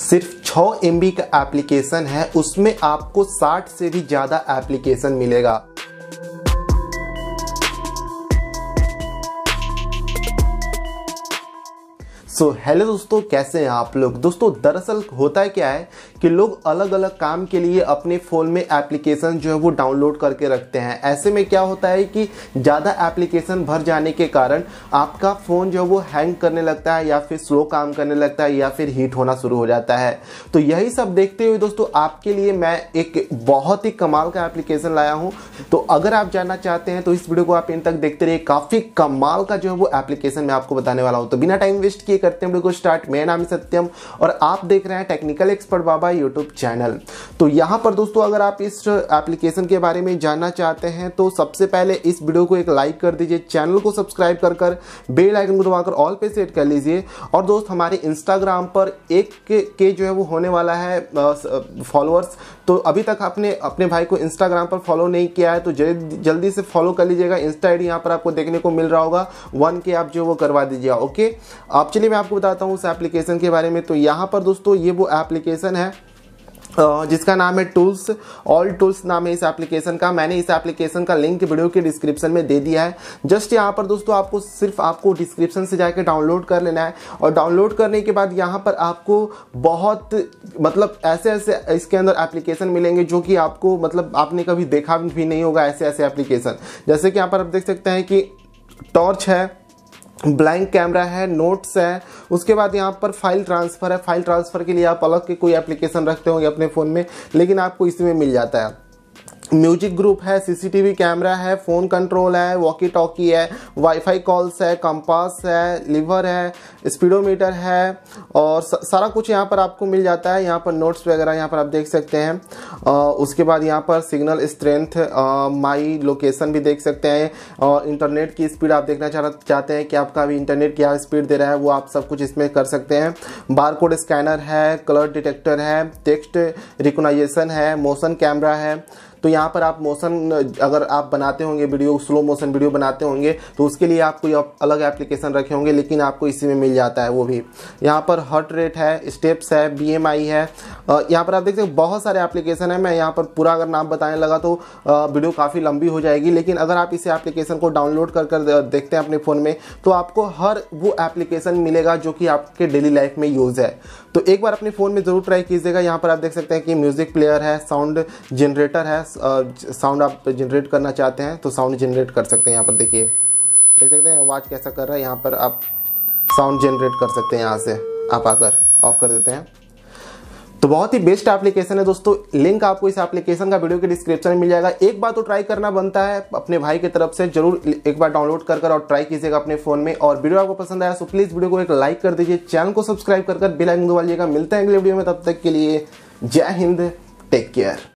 सिर्फ 6 एम का एप्लीकेशन है उसमें आपको 60 से भी ज़्यादा एप्लीकेशन मिलेगा सो so, हेलो दोस्तों कैसे हैं आप लोग दोस्तों दरअसल होता है क्या है कि लोग अलग अलग काम के लिए अपने फ़ोन में एप्लीकेशन जो है वो डाउनलोड करके रखते हैं ऐसे में क्या होता है कि ज़्यादा एप्लीकेशन भर जाने के कारण आपका फ़ोन जो है वो हैंग करने लगता है या फिर स्लो काम करने लगता है या फिर हीट होना शुरू हो जाता है तो यही सब देखते हुए दोस्तों आपके लिए मैं एक बहुत ही कमाल का एप्लीकेशन लाया हूँ तो अगर आप जानना चाहते हैं तो इस वीडियो को आप इन तक देखते रहिए काफ़ी कमाल का जो है वो एप्लीकेशन मैं आपको बताने वाला हूँ तो बिना टाइम वेस्ट किए सत्यम डू स्टार्ट मेरा नाम सत्यम और आप देख रहे हैं technical expert Baba YouTube channel तो यहाँ पर दोस्तों अगर आप इस एप्लीकेशन के बारे में जानना चाहते हैं तो सबसे पहले इस वीडियो को एक लाइक कर दीजिए चैनल को सब्सक्राइब कर कर बेल आइकन को दबाकर ऑल पे सेट कर लीजिए और दोस्त हमारे इंस्टाग्राम पर एक के, के जो है वो होने वाला है फॉलोअर्स तो अभी तक आपने अपने भाई को इंस्टाग्राम पर फॉलो नहीं किया है तो जल्दी जल्दी से फॉलो कर लीजिएगा इंस्टा आई यहाँ पर आपको देखने को मिल रहा होगा वन के आप जो वो करवा दीजिए ओके आप चलिए मैं आपको बताता हूँ उस एप्लीकेशन के बारे में तो यहाँ पर दोस्तों ये वो एप्लीकेशन है जिसका नाम है टूल्स ऑल टूल्स नाम है इस एप्लीकेशन का मैंने इस एप्लीकेशन का लिंक वीडियो के डिस्क्रिप्शन में दे दिया है जस्ट यहाँ पर दोस्तों आपको सिर्फ आपको डिस्क्रिप्शन से जाकर डाउनलोड कर लेना है और डाउनलोड करने के बाद यहाँ पर आपको बहुत मतलब ऐसे ऐसे इसके अंदर एप्लीकेशन मिलेंगे जो कि आपको मतलब आपने कभी देखा भी नहीं होगा ऐसे ऐसे एप्लीकेशन जैसे कि यहाँ पर आप देख सकते हैं कि टॉर्च है ब्लैंक कैमरा है नोट्स है उसके बाद यहाँ पर फाइल ट्रांसफ़र है फाइल ट्रांसफ़र के लिए आप अलग के कोई एप्लीकेशन रखते होंगे अपने फ़ोन में लेकिन आपको इसमें मिल जाता है म्यूजिक ग्रुप है सीसीटीवी कैमरा है फ़ोन कंट्रोल है वॉकी टॉकी है वाईफाई कॉल्स है कंपास है लीवर है स्पीडोमीटर है और सारा कुछ यहाँ पर आपको मिल जाता है यहाँ पर नोट्स वगैरह यहाँ पर आप देख सकते हैं आ, उसके बाद यहाँ पर सिग्नल स्ट्रेंथ माई लोकेशन भी देख सकते हैं और इंटरनेट की स्पीड आप देखना चाह चाहते हैं कि आपका अभी इंटरनेट क्या स्पीड दे रहा है वो आप सब कुछ इसमें कर सकते हैं बार कोड स्कैनर है कलर डिटेक्टर है टेक्स्ट रिकोनाइजेशन है मोशन कैमरा है तो यहाँ पर आप मोशन अगर आप बनाते होंगे वीडियो स्लो मोशन वीडियो बनाते होंगे तो उसके लिए आप कोई अलग एप्लीकेशन रखे होंगे लेकिन आपको इसी में मिल जाता है वो भी यहाँ पर हर्ट रेट है स्टेप्स है बी है यहाँ पर आप देख सकते बहुत सारे एप्लीकेशन है मैं यहाँ पर पूरा अगर नाम बताने लगा तो वीडियो काफ़ी लंबी हो जाएगी लेकिन अगर आप इसे एप्लीकेशन को डाउनलोड कर कर देखते हैं अपने फ़ोन में तो आपको हर वो एप्लीकेशन मिलेगा जो कि आपके डेली लाइफ में यूज़ है तो एक बार अपने फ़ोन में ज़रूर ट्राई कीजिएगा यहाँ पर आप देख सकते हैं कि म्यूज़िक प्लेयर है साउंड जनरेटर है साउंड आप जनरेट करना चाहते हैं तो साउंड जनरेट कर सकते हैं यहाँ पर देखिए देख सकते हैं वॉच कैसा कर रहा है यहाँ पर आप साउंड जनरेट कर सकते हैं यहाँ से आप आकर ऑफ कर देते हैं तो बहुत ही बेस्ट एप्लीकेशन है दोस्तों लिंक आपको इस एप्लीकेशन का वीडियो के डिस्क्रिप्शन में मिल जाएगा एक बार तो ट्राई करना बनता है अपने भाई की तरफ से जरूर एक बार डाउनलोड कर कर और ट्राई कीजिएगा अपने फोन में और वीडियो आपको पसंद आया तो प्लीज़ वीडियो को एक लाइक कर दीजिए चैनल को सब्सक्राइब कर बिल बेल दबा लीजिएगा मिलते हैं अगले वीडियो में तब तक के लिए जय हिंद टेक केयर